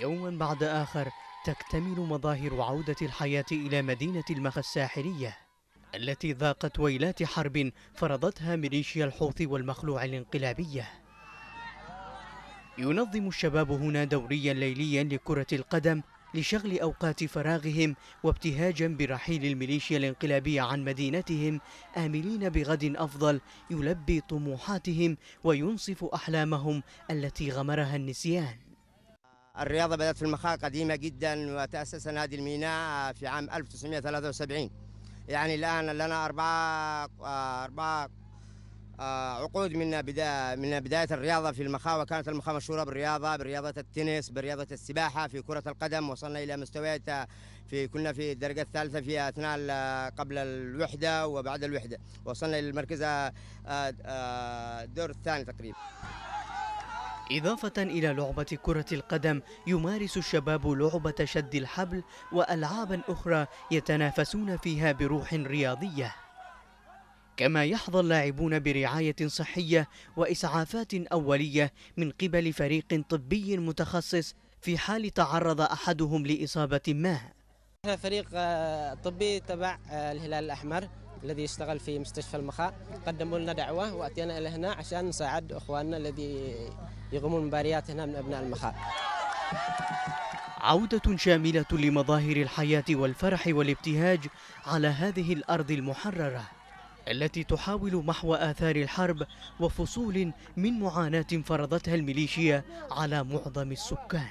يوما بعد آخر تكتمل مظاهر عودة الحياة إلى مدينة المخا الساحلية التي ذاقت ويلات حرب فرضتها ميليشيا الحوثي والمخلوع الانقلابية ينظم الشباب هنا دوريا ليليا لكرة القدم لشغل أوقات فراغهم وابتهاجا برحيل الميليشيا الانقلابية عن مدينتهم آملين بغد أفضل يلبي طموحاتهم وينصف أحلامهم التي غمرها النسيان الرياضة بدأت في المخاء قديمة جدا وتأسس نادي الميناء في عام 1973 يعني الآن لنا أربعة أربعة آه، عقود من بداية من بداية الرياضة في المخاء وكانت المخاء مشهورة بالرياضة برياضة التنس برياضة السباحة في كرة القدم وصلنا إلى مستويات آه، في كنا في الدرجة الثالثة في أثناء قبل الوحدة وبعد الوحدة وصلنا إلى المركز الدور آه، الثاني تقريبا إضافة إلى لعبة كرة القدم يمارس الشباب لعبة شد الحبل وألعابا أخرى يتنافسون فيها بروح رياضية كما يحظى اللاعبون برعاية صحية وإسعافات أولية من قبل فريق طبي متخصص في حال تعرض أحدهم لإصابة ما احنا فريق آه، طبي تبع آه، الهلال الأحمر الذي يشتغل في مستشفى المخاء قدموا لنا دعوة وأتينا إلى هنا عشان نساعد إخواننا الذي يقومون مباريات هنا من أبناء المخاء عودة شاملة لمظاهر الحياة والفرح والابتهاج على هذه الأرض المحررة التي تحاول محو آثار الحرب وفصول من معاناة فرضتها الميليشيا على معظم السكان